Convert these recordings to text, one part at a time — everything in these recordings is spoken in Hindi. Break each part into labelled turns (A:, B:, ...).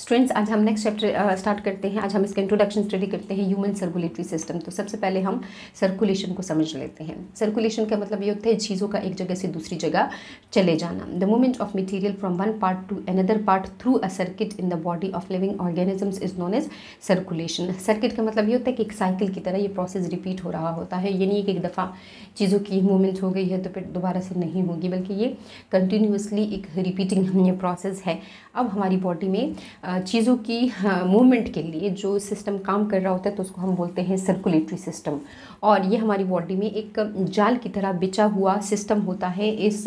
A: स्टूडेंट्स आज हम नेक्स्ट चैप्टर स्टार्ट करते हैं आज हम इसका इंट्रोडक्शन स्टडी करते हैं ह्यूमन सर्कुलेटरी सिस्टम तो सबसे पहले हम सर्कुलेशन को समझ लेते हैं सर्कुलेशन का मतलब ये होता है चीज़ों का एक जगह से दूसरी जगह चले जाना the movement of material from one part to another part through a circuit in the body of living organisms is known as circulation circuit का मतलब ये होता है कि एक साइकिल की तरह ये प्रोसेस रिपीट हो रहा होता है ये नहीं कि एक दफ़ा चीज़ों की मूवमेंट हो गई है तो फिर दोबारा से नहीं होगी बल्कि ये कंटिन्यूसली एक रिपीटिंग प्रोसेस है अब हमारी बॉडी में uh, चीज़ों की मूवमेंट हाँ, के लिए जो सिस्टम काम कर रहा होता है तो उसको हम बोलते हैं सर्कुलेटरी सिस्टम और ये हमारी बॉडी में एक जाल की तरह बिछा हुआ सिस्टम होता है इस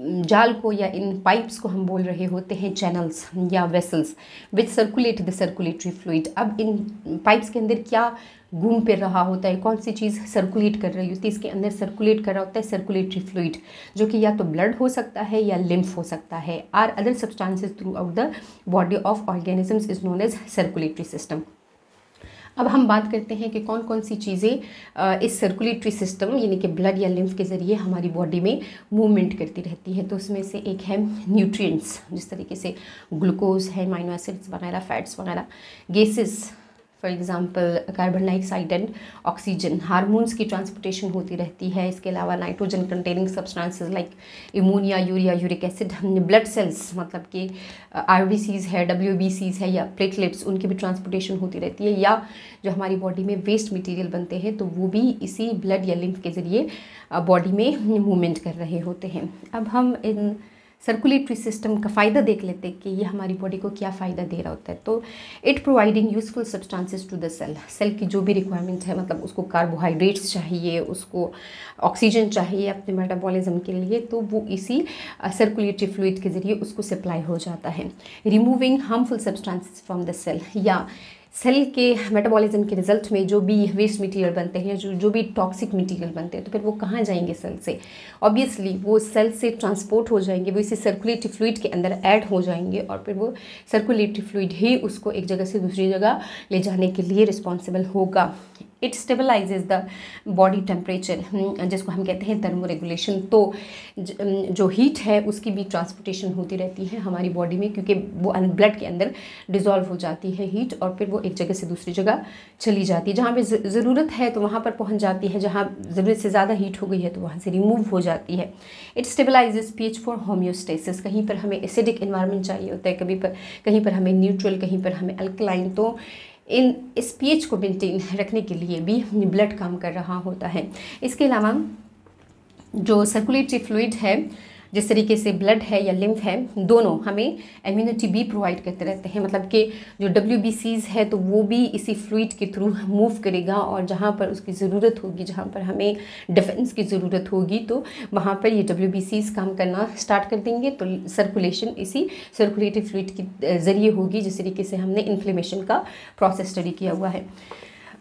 A: जाल को या इन पाइप्स को हम बोल रहे होते हैं चैनल्स या vessels which circulate the circulatory fluid अब इन पाइप्स के अंदर क्या घूम फिर रहा होता है कौन सी चीज़ सर्कुलेट कर रही होती है इसके अंदर सर्कुलेट कर रहा होता है सर्कुलेटरी फ्लूड जो कि या तो ब्लड हो सकता है या लिम्फ हो सकता है or other substances throughout the body of organisms is known as circulatory system अब हम बात करते हैं कि कौन कौन सी चीज़ें इस सर्कुलेटरी सिस्टम यानी कि ब्लड या लिम्फ के ज़रिए हमारी बॉडी में मूवमेंट करती रहती है तो उसमें से एक है न्यूट्रिएंट्स जिस तरीके से ग्लूकोज है माइनो एसिड्स वगैरह फैट्स वगैरह gases for example carbon dioxide and oxygen hormones की ट्रांसपोर्टेशन होती रहती है इसके अलावा nitrogen containing substances like ammonia urea uric acid हमने ब्लड सेल्स मतलब कि आर uh, है डब्ल्यू बी सीज़ है या प्लेटलेट्स उनकी भी ट्रांसपोर्टेशन होती रहती है या जो हमारी बॉडी में वेस्ट मटीरियल बनते हैं तो वो भी इसी ब्लड या लिम्फ के ज़रिए बॉडी uh, में मूवमेंट कर रहे होते हैं अब हम इन सर्कुलेटरी सिस्टम का फ़ायदा देख लेते हैं कि ये हमारी बॉडी को क्या फ़ायदा दे रहा होता है तो it providing useful substances to the cell cell की जो भी रिक्वायरमेंट है मतलब उसको कार्बोहाइड्रेट्स चाहिए उसको ऑक्सीजन चाहिए अपने मेटाबॉलिज्म के लिए तो वो इसी सर्कुलेटरी फ्लूड के ज़रिए उसको सप्लाई हो जाता है removing harmful substances from the cell या सेल के मेटाबॉलिज्म के रिजल्ट में जो भी वेस्ट मटेरियल बनते हैं जो जो भी टॉक्सिक मटेरियल बनते हैं तो फिर वो कहाँ जाएंगे सेल से ऑब्वियसली वो सेल से ट्रांसपोर्ट हो जाएंगे वो इसी सर्कुलेटरी फ्लूड के अंदर ऐड हो जाएंगे और फिर वो सर्कुलेटरी फ्लूड ही उसको एक जगह से दूसरी जगह ले जाने के लिए रिस्पॉन्सिबल होगा it stabilises the body temperature जिसको हम कहते हैं थर्मो रेगुलेशन तो जो हीट है उसकी भी ट्रांसपोर्टेशन होती रहती है हमारी बॉडी में क्योंकि वो ब्लड के अंदर डिजॉल्व हो जाती है हीट और फिर वो एक जगह से दूसरी जगह चली जाती है जहाँ पर ज़रूरत है तो वहाँ पर पहुँच जाती है जहाँ ज़रूरत से ज़्यादा हीट हो गई है तो वहाँ से रिमूव हो जाती है it stabilises H for homeostasis कहीं पर हमें एसिडिक इन्वायरमेंट चाहिए होता है कभी पर कहीं पर हमें न्यूट्रल कहीं पर हमें अल्कलाइन तो इन इस पी को मेनटेन रखने के लिए भी ब्लड काम कर रहा होता है इसके अलावा जो सर्कुलेटरी फ्लूड है जिस तरीके से ब्लड है या लिम्फ है दोनों हमें इम्यूनिटी भी प्रोवाइड करते रहते हैं मतलब कि जो डब्ल्यू है तो वो भी इसी फ्लूड के थ्रू मूव करेगा और जहाँ पर उसकी ज़रूरत होगी जहाँ पर हमें डिफेंस की ज़रूरत होगी तो वहाँ पर ये डब्ल्यू काम करना स्टार्ट कर देंगे तो सर्कुलेशन इसी सर्कुलेटिव फ्लूड के ज़रिए होगी जिस तरीके से हमने इन्फ्लेमेशन का प्रोसेस स्टडी किया हुआ है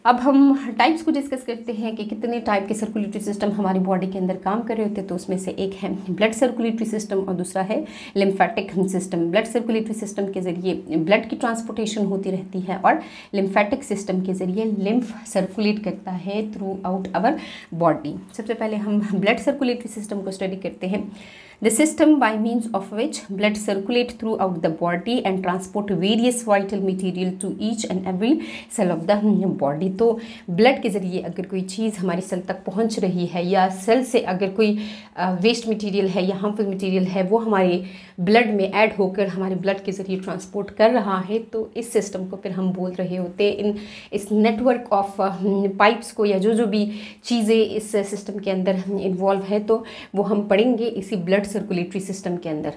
A: अब हम टाइप्स को डिस्कस करते हैं कि कितने टाइप के सर्कुलेटरी सिस्टम हमारी बॉडी के अंदर काम कर रहे होते हैं तो उसमें से एक है ब्लड सर्कुलेटरी सिस्टम और दूसरा है lymphatic system blood circulatory system के ज़रिए ब्लड की ट्रांसपोर्टेशन होती रहती है और लिम्फेटिक सिस्टम के ज़रिए लिम्फ सर्कुलेट करता है थ्रू आउट आवर बॉडी सबसे पहले हम ब्लड सर्कुलेटरी सिस्टम को स्टडी करते हैं the system by means of which blood circulates throughout the body and transport various vital material to each and every cell of the body तो blood के ज़रिए अगर कोई चीज़ हमारी सेल तक पहुंच रही है या सेल से अगर कोई वेस्ट मटेरियल है या हार्मफुल मटेरियल है वो हमारे ब्लड में ऐड होकर हमारे ब्लड के ज़रिए ट्रांसपोर्ट कर रहा है तो इस सिस्टम को फिर हम बोल रहे होते इन इस नेटवर्क ऑफ पाइप्स को या जो जो भी चीज़ें इस सिस्टम के अंदर इन्वॉल्व है तो वो हम पढ़ेंगे इसी ब्लड सर्कुलेटरी सिस्टम के अंदर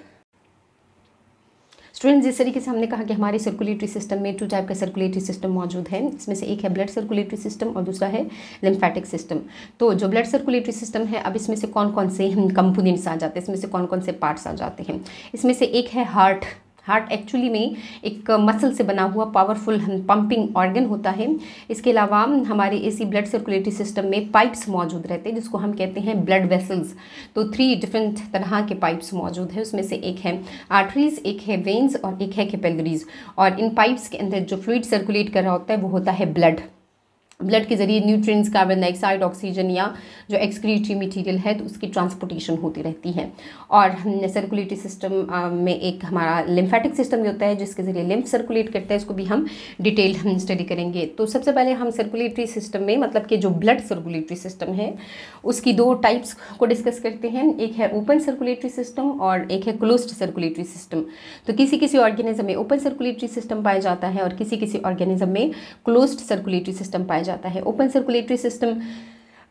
A: स्टूडेंट जिस तरीके से हमने कहा कि हमारे सर्कुलेटरी सिस्टम में टू टाइप का सर्कुलेटरी सिस्टम मौजूद है इसमें से एक है ब्लड सर्कुलेटरी सिस्टम और दूसरा है लिम्फेटिक सिस्टम तो जो ब्लड सर्कुलेटरी सिस्टम है अब इसमें से कौन कौन से कंपोनेंट्स आ जाते हैं इसमें से कौन कौन से पार्ट्स आ जाते हैं इसमें से एक है हार्ट हार्ट एक्चुअली में एक मसल से बना हुआ पावरफुल पंपिंग ऑर्गन होता है इसके अलावा हमारे इसी ब्लड सर्कुलेटरी सिस्टम में पाइप्स मौजूद रहते हैं जिसको हम कहते हैं ब्लड वेसल्स तो थ्री डिफरेंट तरह के पाइप्स मौजूद है उसमें से एक है आर्टरीज एक है वेन्स और एक है कैपेलरीज और इन पाइप्स के अंदर जो फ्लूड सर्कुलेट कर रहा होता है वो होता है ब्लड ब्लड के जरिए न्यूट्रिएंट्स कार्बन डाइऑक्साइड ऑक्सीजन या जो एक्सक्रीटरी मटेरियल है तो उसकी ट्रांसपोर्टेशन होती रहती है और सर्कुलेटरी सिस्टम में एक हमारा लिम्फेटिक सिस्टम भी होता है जिसके ज़रिए लिम्फ सर्कुलेट करता है इसको भी हम डिटेल हम स्टडी करेंगे तो सबसे पहले हम सर्कुलेटरी सिस्टम में मतलब कि जो ब्लड सर्कुलेटरी सिस्टम है उसकी दो टाइप्स को डिस्कस करते हैं एक है ओपन सर्कुलेटरी सिस्टम और एक है क्लोज्ड सर्कुलेटरी सिस्टम तो किसी किसी ऑर्गेनिज्म में ओपन सर्कुलेटरी सिस्टम पाया जाता है और किसी किसी ऑर्गेनिज्म में क्लोज्ड सर्कुलेटरी सिस्टम पाया जाता है ओपन सर्कुलेटरी सिस्टम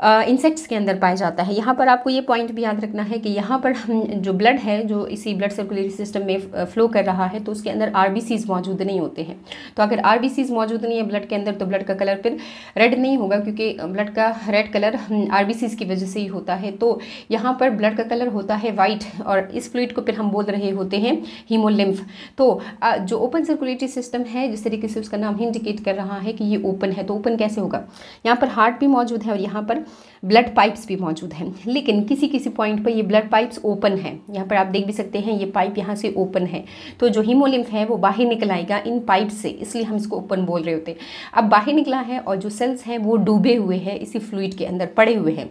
A: इंसेक्ट्स के अंदर पाया जाता है यहाँ पर आपको ये पॉइंट भी याद रखना है कि यहाँ पर हम जो ब्लड है जो इसी ब्लड सर्कुलेटरी सिस्टम में फ्लो कर रहा है तो उसके अंदर आर मौजूद नहीं होते हैं तो अगर आर मौजूद नहीं है ब्लड के अंदर तो ब्लड का कलर फिर रेड नहीं होगा क्योंकि ब्लड का रेड कलर आर की वजह से ही होता है तो यहाँ पर ब्लड का कलर होता है वाइट और इस फ्लूड को फिर हम बोल रहे होते हैं हीमोलिम्फ तो जो ओपन सर्कुलेटरी सिस्टम है जिस तरीके से उसका नाम इंडिकेट कर रहा है कि ये ओपन है तो ओपन कैसे होगा यहाँ पर हार्ट भी मौजूद है और यहाँ पर ब्लड पाइप्स भी मौजूद हैं लेकिन किसी किसी पॉइंट पर ये ब्लड पाइप्स ओपन हैं यहाँ पर आप देख भी सकते हैं ये पाइप यहाँ से ओपन है तो जो हीमोलिम्फ है वो बाहर निकल आएगा इन पाइप से इसलिए हम इसको ओपन बोल रहे होते हैं अब बाहर निकला है और जो सेल्स हैं वो डूबे हुए हैं इसी फ्लूड के अंदर पड़े हुए हैं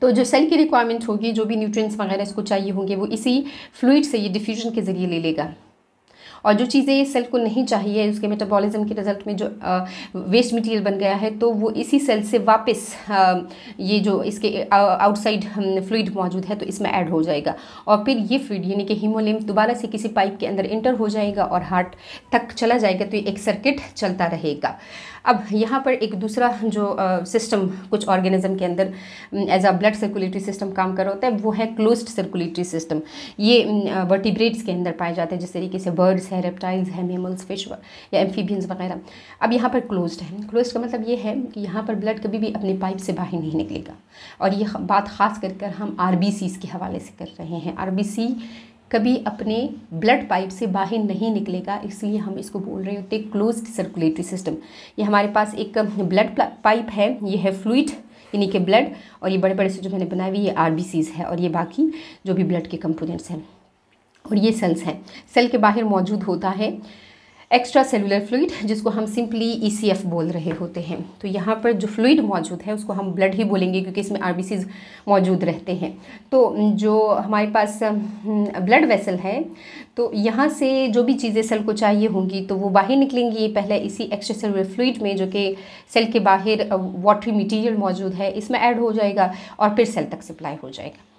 A: तो जो सेल की रिक्वायरमेंट होगी जो भी न्यूट्रिएंट्स वगैरह इसको चाहिए होंगे वो इसी फ्लूड से ये डिफ्यूजन के ज़रिए ले लेगा और जो चीज़ें सेल को नहीं चाहिए उसके मेटाबॉलिज्म के रिजल्ट में जो वेस्ट मटेरियल बन गया है तो वो इसी सेल से वापस ये जो इसके आउटसाइड फ्लूड मौजूद है तो इसमें ऐड हो जाएगा और फिर ये फ्लूड यानी कि हीमोलिम दोबारा से किसी पाइप के अंदर इंटर हो जाएगा और हार्ट तक चला जाएगा तो एक सर्किट चलता रहेगा अब यहाँ पर एक दूसरा जो सिस्टम कुछ ऑर्गेनिज्म के अंदर as a blood circulatory system काम कर रहा होता है वो है क्लोज्ड सर्कुलेटरी सिस्टम ये वर्टिब्रेट्स के अंदर पाए जाते हैं जिस तरीके से बर्ड्स है रेप्टाइल्स है मेमल्स फिश या एम्फीबियंस वगैरह अब यहाँ पर क्लोज्ड है क्लोज का मतलब ये है कि यहाँ पर ब्लड कभी भी अपने पाइप से बाहर नहीं निकलेगा और ये बात ख़ास कर कर हम आर के हवाले से कर रहे हैं आर कभी अपने ब्लड पाइप से बाहर नहीं निकलेगा इसलिए हम इसको बोल रहे होते क्लोज्ड सर्कुलेटरी सिस्टम ये हमारे पास एक ब्लड पाइप है ये है फ्लूड यानी कि ब्लड और ये बड़े बड़े से जो मैंने बनाए हुए ये आर है और ये बाकी जो भी ब्लड के कंपोनेंट्स हैं और ये सेल्स हैं सेल के बाहर मौजूद होता है एक्स्ट्रा सेलुलर फ्लूड जिसको हम सिंपली ई e बोल रहे होते हैं तो यहाँ पर जो फ्लूड मौजूद है उसको हम ब्लड ही बोलेंगे क्योंकि इसमें आर मौजूद रहते हैं तो जो हमारे पास ब्लड वेसल है तो यहाँ से जो भी चीज़ें सेल को चाहिए होंगी तो वो बाहर निकलेंगी ये पहले इसी एक्स्ट्रा सेलुलर फ्लूड में जो कि सेल के बाहर वाटरी मटीरियल मौजूद है इसमें ऐड हो जाएगा और फिर सेल तक सप्लाई हो जाएगा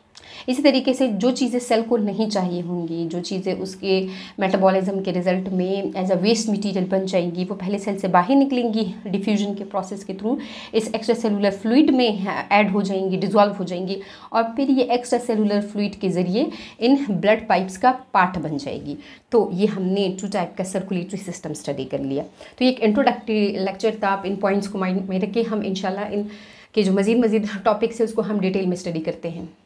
A: इसी तरीके से जो चीज़ें सेल को नहीं चाहिए होंगी जो चीज़ें उसके मेटाबॉलिज्म के रिजल्ट में एज अ वेस्ट मटीरियल बन जाएंगी वो पहले सेल से बाहर निकलेंगी डिफ्यूजन के प्रोसेस के थ्रू इस एक्स्ट्रा सेलुलर फ्लूड में ऐड हो जाएंगी डिजॉल्व हो जाएंगी और फिर ये एक्स्ट्रा सेलुलर फ्लूड के ज़रिए इन ब्लड पाइप्स का पार्ट बन जाएगी तो ये हमने टू टाइप का सर्कुलेटरी सिस्टम स्टडी कर लिया तो ये एक इंट्रोडक्टरी लेक्चर था आप इन पॉइंट्स को माइंड में रखें हम इंशाल्लाह इन के जो मज़ीद मज़ीद टॉपिक्स है उसको हम डिटेल में स्टडी करते हैं